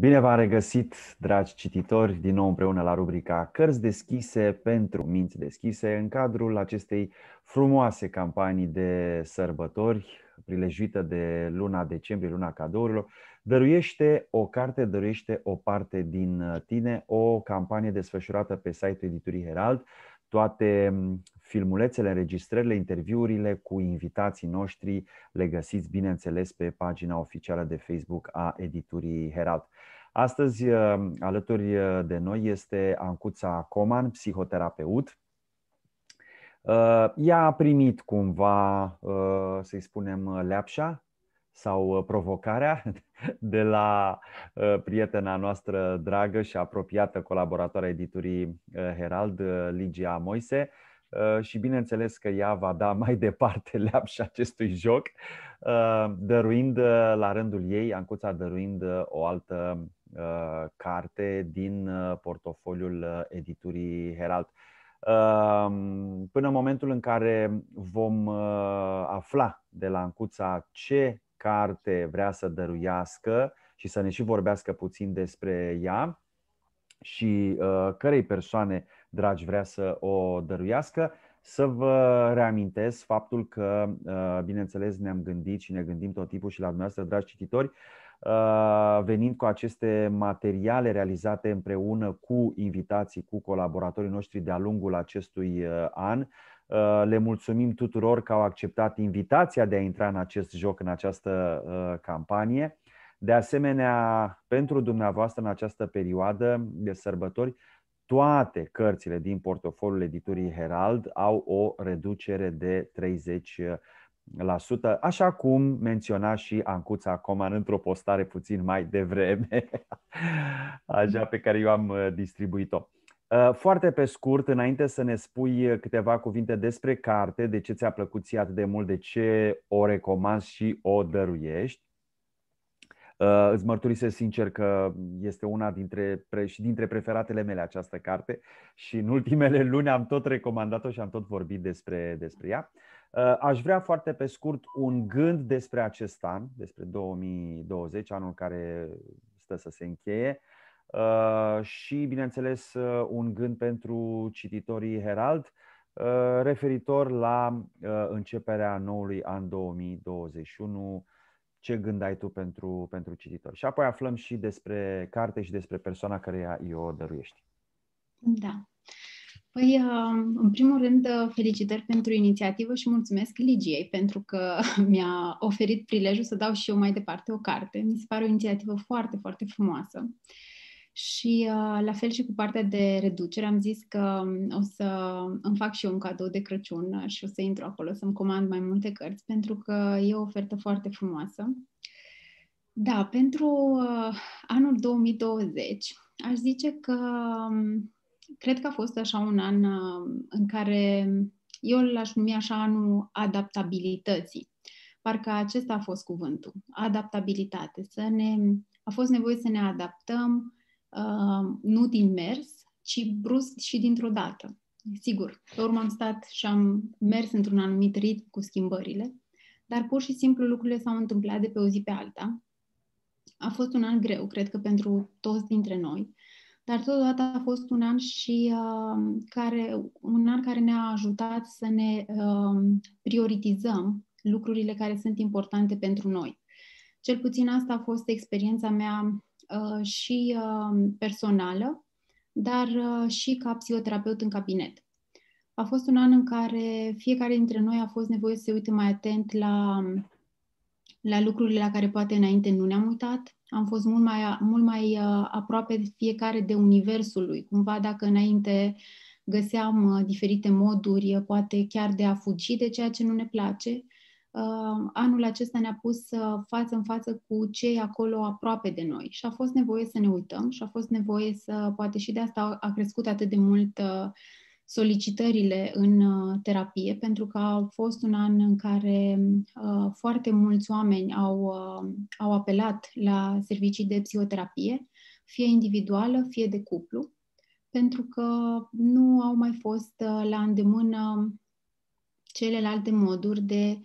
Bine v-am regăsit, dragi cititori, din nou împreună la rubrica Cărți deschise pentru minți deschise, în cadrul acestei frumoase campanii de sărbători, prilejuită de luna decembrie, luna cadourilor, dăruiește o carte, dăruiește o parte din tine, o campanie desfășurată pe site-ul editurii Herald, toate mm, filmulețele, înregistrările, interviurile cu invitații noștri le găsiți, bineînțeles, pe pagina oficială de Facebook a editurii Herald. Astăzi, mm, alături de noi, este Ancuța Coman, psihoterapeut. Mm, ea a primit cumva, să-i spunem, leapșa sau uh, provocarea de la uh, prietena noastră dragă și apropiată colaboratoare editurii uh, Herald, Ligia Moise, și bineînțeles că ea va da mai departe și acestui joc, dăruind la rândul ei, Ancuța dăruind o altă carte din portofoliul editurii Herald. Până în momentul în care vom afla de la Ancuța ce carte vrea să dăruiască și să ne și vorbească puțin despre ea și uh, cărei persoane, dragi, vrea să o dăruiască. Să vă reamintesc faptul că, uh, bineînțeles, ne-am gândit și ne gândim tot timpul și la dumneavoastră, dragi cititori, Uh, venind cu aceste materiale realizate împreună cu invitații, cu colaboratorii noștri de-a lungul acestui uh, an. Uh, le mulțumim tuturor că au acceptat invitația de a intra în acest joc, în această campanie. De asemenea, pentru dumneavoastră în această perioadă de sărbători, toate cărțile din portofoliul editurii Herald au o reducere de 30 așa cum menționa și Ancuța Coman într-o postare puțin mai devreme, așa pe care eu am uh, distribuit-o. Uh, foarte pe scurt, înainte să ne spui uh, câteva cuvinte despre carte, de ce ți-a plăcut ție atât de mult, de ce o recomanzi și o dăruiești, îți mărturisesc sincer că este una dintre, și dintre preferatele mele această carte și în ultimele luni am tot recomandat-o și am tot vorbit despre, despre ea. Uh, aș vrea foarte pe scurt un gând despre acest an, despre 2020, anul care stă să se încheie, uh, și, bineînțeles, uh, un gând pentru cititorii Herald referitor la începerea noului an 2021 ce gând ai tu pentru, pentru cititori. Și apoi aflăm și despre carte și despre persoana care eu o dăruiești. Da. Păi, uh, în primul rând, uh, felicitări pentru inițiativă și mulțumesc Ligiei pentru că mi-a oferit prilejul să dau și eu mai departe o carte. Mi se pare o inițiativă foarte, foarte frumoasă. Și uh, la fel și cu partea de reducere, am zis că um, o să îmi fac și eu un cadou de Crăciun și o să intru acolo să-mi comand mai multe cărți, pentru că e o ofertă foarte frumoasă. Da, pentru anul 2020, aș zice că um, Cred că a fost așa un an um, în care eu l-aș numi așa anul adaptabilității. Parcă acesta a fost cuvântul, adaptabilitate. Să ne, a fost nevoie să ne adaptăm uh, nu din mers, ci brusc și dintr-o dată. Sigur, pe urmă am stat și am mers într-un anumit ritm cu schimbările, dar pur și simplu lucrurile s-au întâmplat de pe o zi pe alta. A fost un an greu, cred că pentru toți dintre noi, dar totodată a fost un an și uh, care, un an care ne-a ajutat să ne uh, prioritizăm lucrurile care sunt importante pentru noi. Cel puțin asta a fost experiența mea uh, și uh, personală, dar uh, și ca psihoterapeut în cabinet. A fost un an în care fiecare dintre noi a fost nevoie să se uite mai atent la, la lucrurile la care poate înainte nu ne-am uitat, am fost mult mai, mult mai uh, aproape fiecare de universul lui. Cumva dacă înainte găseam uh, diferite moduri, poate chiar de a fugi de ceea ce nu ne place, uh, anul acesta ne-a pus față în față cu cei acolo aproape de noi și a fost nevoie să ne uităm și a fost nevoie să, poate și de asta a crescut atât de mult solicitările în uh, terapie, pentru că a fost un an în care uh, foarte mulți oameni au, uh, au apelat la servicii de psihoterapie, fie individuală, fie de cuplu, pentru că nu au mai fost la îndemână celelalte moduri de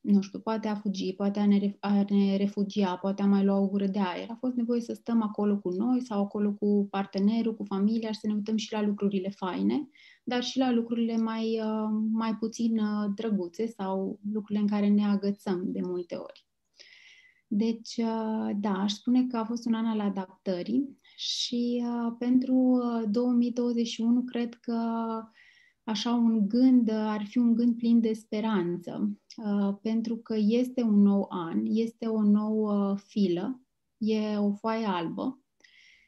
nu știu, poate a fugi, poate a ne, a ne refugia, poate a mai lua o gură de aer. A fost nevoie să stăm acolo cu noi sau acolo cu partenerul, cu familia și să ne uităm și la lucrurile faine, dar și la lucrurile mai, uh, mai puțin uh, drăguțe sau lucrurile în care ne agățăm de multe ori. Deci, uh, da, aș spune că a fost un an al adaptării și pentru 2021 cred că așa un gând, ar fi un gând plin de speranță, uh, pentru că este un nou an, este o nouă filă, e o foaie albă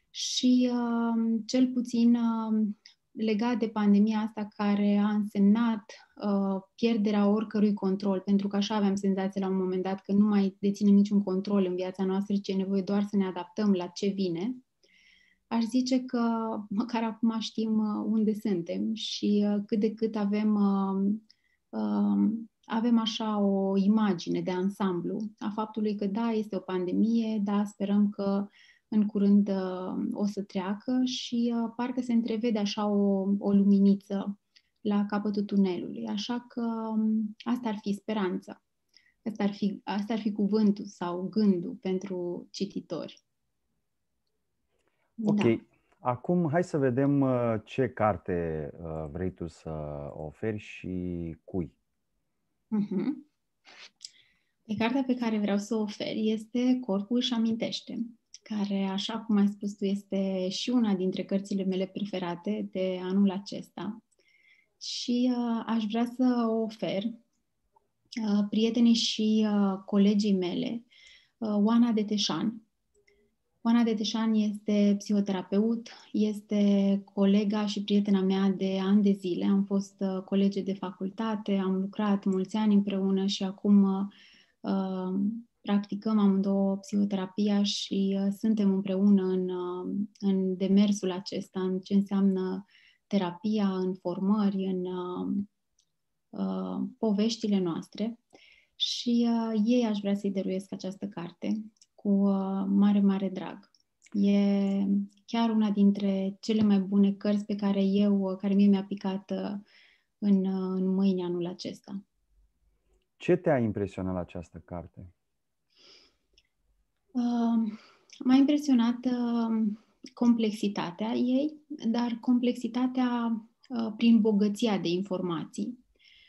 și uh, cel puțin uh, legat de pandemia asta care a însemnat uh, pierderea oricărui control, pentru că așa aveam senzația la un moment dat că nu mai deținem niciun control în viața noastră, ci e nevoie doar să ne adaptăm la ce vine aș zice că măcar acum știm uh, unde suntem și uh, cât de cât avem, um, um, avem așa o imagine de ansamblu a faptului că da, este o pandemie, da, sperăm că în curând uh, o să treacă și parcă se întrevede așa o, o luminiță la capătul tunelului. Așa că um, asta ar fi speranța. Asta ar fi, asta ar fi cuvântul sau gândul pentru cititori. Ok. Da. Acum hai să vedem uh, ce carte uh, vrei tu să oferi și cui. Uh-huh. Mhm. Pe păi, cartea pe care vreau să o ofer este Corpul își amintește, care, așa cum ai spus tu, este și una dintre cărțile mele preferate de anul acesta. Și uh, aș vrea să o ofer uh, prietenii și uh, colegii mele, uh, Oana Deteșan, Oana Deteșan este psihoterapeut, este colega și prietena mea de ani de zile. Am fost uh, colege de facultate, am lucrat mulți ani împreună și acum uh, uh, practicăm amândouă psihoterapia și uh, suntem împreună în, uh, în demersul acesta, în ce înseamnă terapia, în formări, în uh, poveștile noastre. Și ei aș vrea să-i dăruiesc această carte cu uh, mare, mare drag. E chiar una dintre cele mai bune cărți pe care eu, uh, care mie mi-a picat uh, în, în mâine anul acesta. Ce te-a impresionat la această carte? Uh, m-a impresionat uh, complexitatea ei, dar complexitatea uh, prin bogăția de informații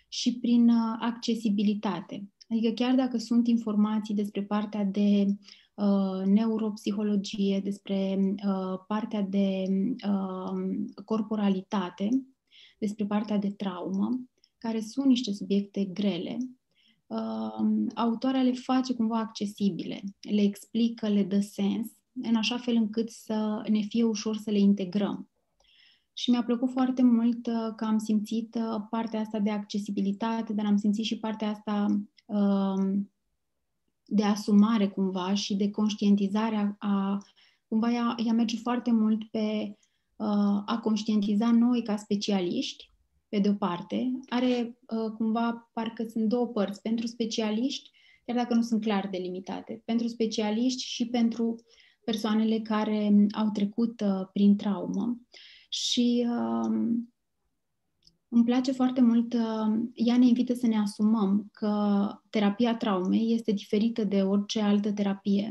și prin accesibilitate. Adică chiar dacă sunt informații despre partea de Uh, neuropsihologie, despre uh, partea de uh, corporalitate, despre partea de traumă, care sunt niște subiecte grele, autoarea le face cumva accesibile, le explică, le dă sens, în așa fel încât să ne fie ușor să le integrăm. Și mi-a plăcut foarte mult că am simțit partea asta de accesibilitate, dar am simțit și partea asta de asumare cumva și de conștientizare a, a cumva ea, ea merge foarte mult pe uh, a conștientiza noi ca specialiști, pe de-o parte, are uh, cumva, parcă sunt două părți, pentru specialiști, chiar dacă nu sunt clar delimitate, pentru specialiști și pentru persoanele care au trecut uh, prin traumă. Și uh, îmi place foarte mult, uh, ea ne invită să ne asumăm că terapia traumei este diferită de orice altă terapie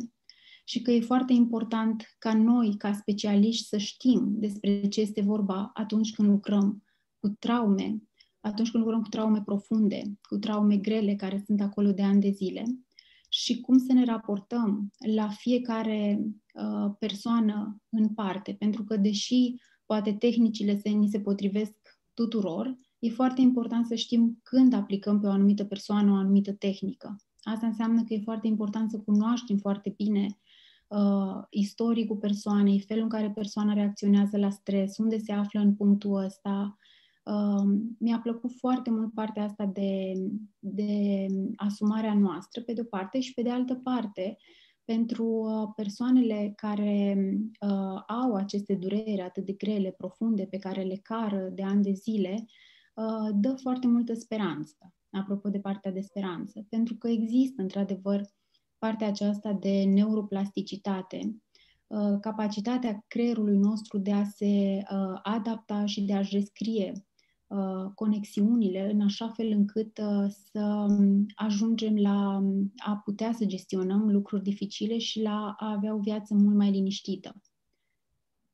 și că e foarte important ca noi, ca specialiști, să știm despre ce este vorba atunci când lucrăm cu traume, atunci când lucrăm cu traume profunde, cu traume grele care sunt acolo de ani de zile și cum să ne raportăm la fiecare uh, persoană în parte. Pentru că, deși poate tehnicile se, ni se potrivesc tuturor, e foarte important să știm când aplicăm pe o anumită persoană o anumită tehnică. Asta înseamnă că e foarte important să cunoaștem foarte bine uh, istoricul persoanei, felul în care persoana reacționează la stres, unde se află în punctul ăsta. Uh, mi-a plăcut foarte mult partea asta de, de asumarea noastră, pe de-o parte, și pe de altă parte, uh, pentru uh, persoanele care uh, au aceste dureri atât de grele, profunde, pe care le cară de ani de zile, uh, dă foarte multă speranță, apropo de partea de speranță, pentru că există, într-adevăr, partea aceasta de neuroplasticitate, uh, capacitatea creierului nostru de a se uh, adapta și de a-și rescrie Uh, conexiunile în așa fel încât uh, să um, ajungem la um, a putea să gestionăm lucruri dificile și la a avea o viață mult mai liniștită.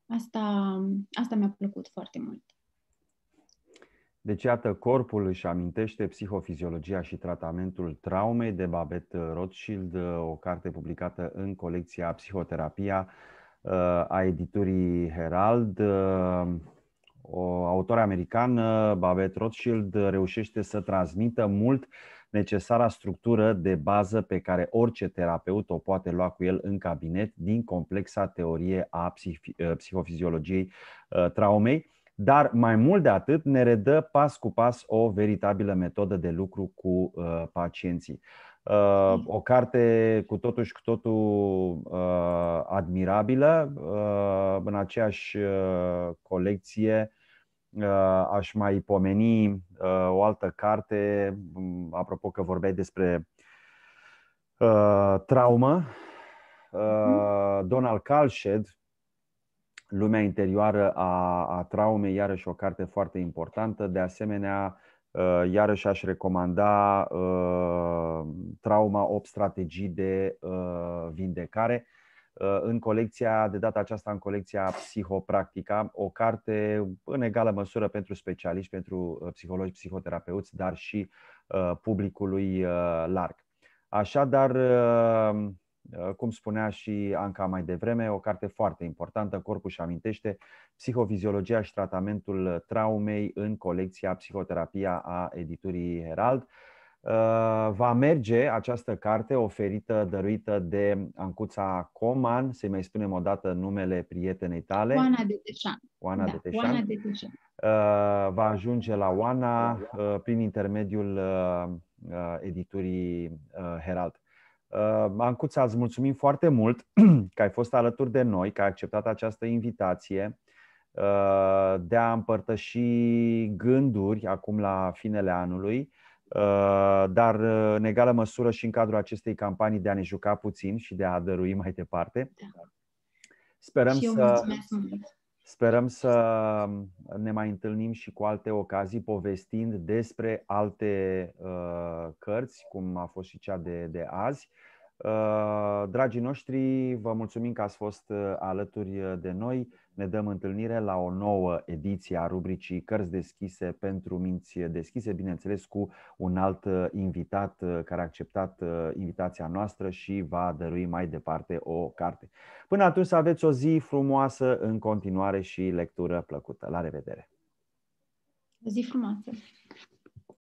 Asta, um, asta mi-a plăcut foarte mult. Deci, iată, corpul își amintește psihofiziologia și tratamentul traumei de Babette Rothschild, uh, o carte publicată în colecția Psihoterapia a editurii Herald o autor american, uh, Babette Rothschild, reușește să transmită mult necesara structură de bază pe care orice terapeut o poate lua cu el în cabinet din complexa teorie a uh, psihofiziologiei uh, traumei, dar mai mult de atât ne redă pas cu pas o veritabilă metodă de lucru cu pacienții. Uh, mm. o carte cu totul și cu totul uh, admirabilă. Uh, în aceeași uh, colecție uh, aș mai pomeni uh, o altă carte, mm, apropo că vorbeai despre traumă. Mm-hmm. Donald Calshed, Lumea interioară a, a traumei, iarăși o carte foarte importantă. De asemenea, Uh, iarăși aș recomanda uh, Trauma 8 strategii de uh, vindecare în colecția, de data aceasta în colecția Psihopractica, o carte în egală măsură pentru specialiști, pentru psihologi, psihoterapeuți, dar și publicului larg. Așadar, Ă, cum spunea și Anca mai devreme, o carte foarte importantă, Corpul și amintește, Psihofiziologia și tratamentul traumei în colecția Psihoterapia a editurii Herald. Ă, va merge această carte oferită, dăruită de Ancuța Coman, să-i mai spunem o dată numele prietenei tale. Oana de Teșan. Oana da, de Teșan. Oana de Teșan. Ă, va ajunge la Oana prin intermediul editurii Herald. Uh, Ancuța, îți mulțumim foarte mult că ai fost alături de noi, că ai acceptat această invitație uh, de a împărtăși gânduri acum la finele anului, uh, dar în egală măsură și în cadrul acestei campanii de a ne juca puțin și de a dărui mai departe. Da. Sperăm și eu să. Mulțumesc. Sperăm să um, ne mai întâlnim și cu alte ocazii, povestind despre alte uh, cărți, cum a fost și cea de, de azi. Uh, dragii noștri, vă mulțumim că ați fost uh, alături uh, de noi. Ne dăm întâlnire la o nouă ediție a rubricii Cărți deschise pentru minți deschise, bineînțeles cu un alt invitat care a acceptat invitația noastră și va dărui mai departe o carte. Până atunci să aveți o zi frumoasă în continuare și lectură plăcută. La revedere! O zi frumoasă!